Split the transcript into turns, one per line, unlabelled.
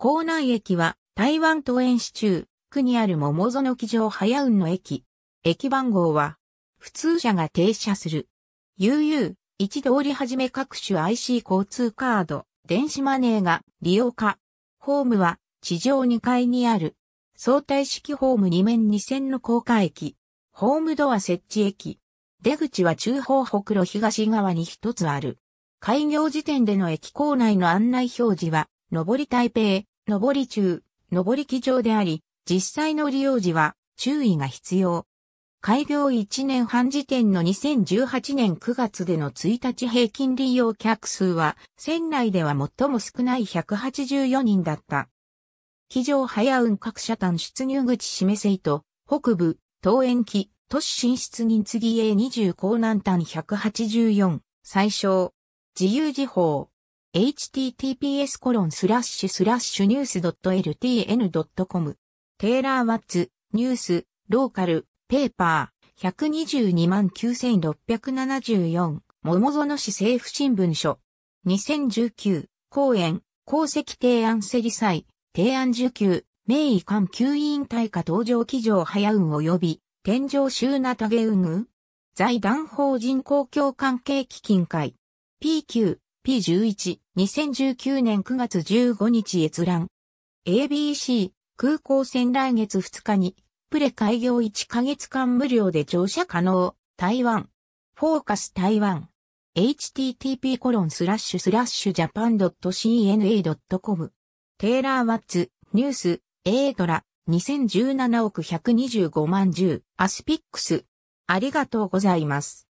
港南駅は台
湾東園市中区にある桃園機場早雲の駅。駅番号は普通車が停車する。UU、一通りはじめ各種 IC 交通カード、電子マネーが利用化。ホームは地上2階にある相対式ホーム2面2線の高架駅。ホームドア設置駅。出口は中方北路東側に一つある。開業時点での駅構内の案内表示は上り台北、上り中、上り機場であり、実際の利用時は注意が必要。開業1年半時点の2018年9月での1日平均利用客数は、船内では最も少ない184人だった。機場早運各社単出入口示せと、北部、東園機、都市進出人次 A20 港南端184、最小。自由時報。https コロンスラッシュスラッシュニュース .ltn.com テイラー・ワッツ、ニュース、ローカル、ペーパー、1229,674、桃園市政府新聞書。2019、公演、功績提案競り祭、提案受給、名医官級委員対価登場記上早運及び、天井集なたげ運財団法人公共関係基金会。PQ、t。1 1 2019年9月15日閲覧。ABC、空港線来月2日に、プレ開業1ヶ月間無料で乗車可能、台湾。フォーカス台湾。http コロンスラッシュスラッシュジャパン .cna.com テーラー・ワッツ、ニュース、エートラ、2017億125万10、アスピックス。
ありがとうございます。